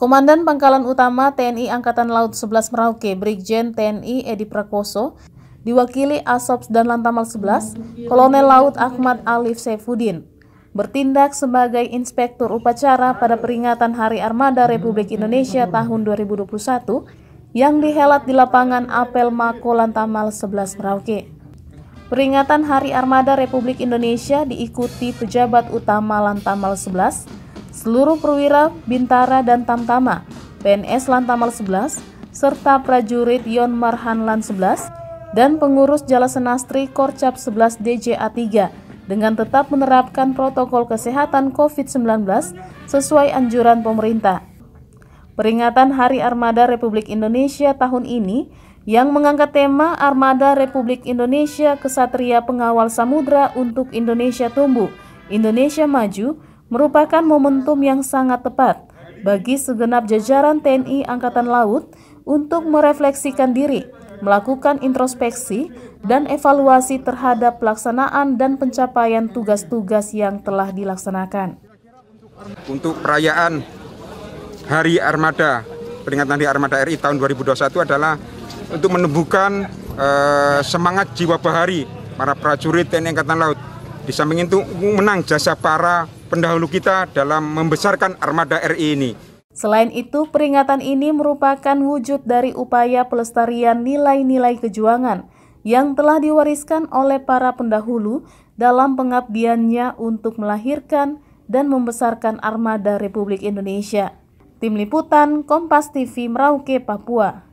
Komandan Pangkalan Utama TNI Angkatan Laut 11 Merauke, Brigjen TNI Edi Prakoso, diwakili ASOPS dan Lantamal 11, Kolonel Laut Ahmad Alif Saifuddin, bertindak sebagai Inspektur Upacara pada peringatan Hari Armada Republik Indonesia tahun 2021 yang dihelat di lapangan Apel Mako Lantamal 11 Merauke. Peringatan Hari Armada Republik Indonesia diikuti pejabat utama Lantamal 11, seluruh perwira, bintara, dan tamtama, PNS Lantamal 11, serta prajurit Yon Marhan Lan 11, dan pengurus Senastri Korcap 11 DJA 3 dengan tetap menerapkan protokol kesehatan COVID-19 sesuai anjuran pemerintah. Peringatan Hari Armada Republik Indonesia tahun ini yang mengangkat tema Armada Republik Indonesia Kesatria Pengawal Samudra untuk Indonesia Tumbuh, Indonesia Maju merupakan momentum yang sangat tepat bagi segenap jajaran TNI Angkatan Laut untuk merefleksikan diri, melakukan introspeksi, dan evaluasi terhadap pelaksanaan dan pencapaian tugas-tugas yang telah dilaksanakan. Untuk perayaan Hari Armada, peringatan Hari Armada RI tahun 2021 adalah untuk menumbuhkan uh, semangat jiwa bahari para prajurit TNI Angkatan Laut di samping itu menang jasa para pendahulu kita dalam membesarkan armada RI ini. Selain itu, peringatan ini merupakan wujud dari upaya pelestarian nilai-nilai kejuangan yang telah diwariskan oleh para pendahulu dalam pengabdiannya untuk melahirkan dan membesarkan armada Republik Indonesia. Tim Liputan Kompas TV Merauke, Papua.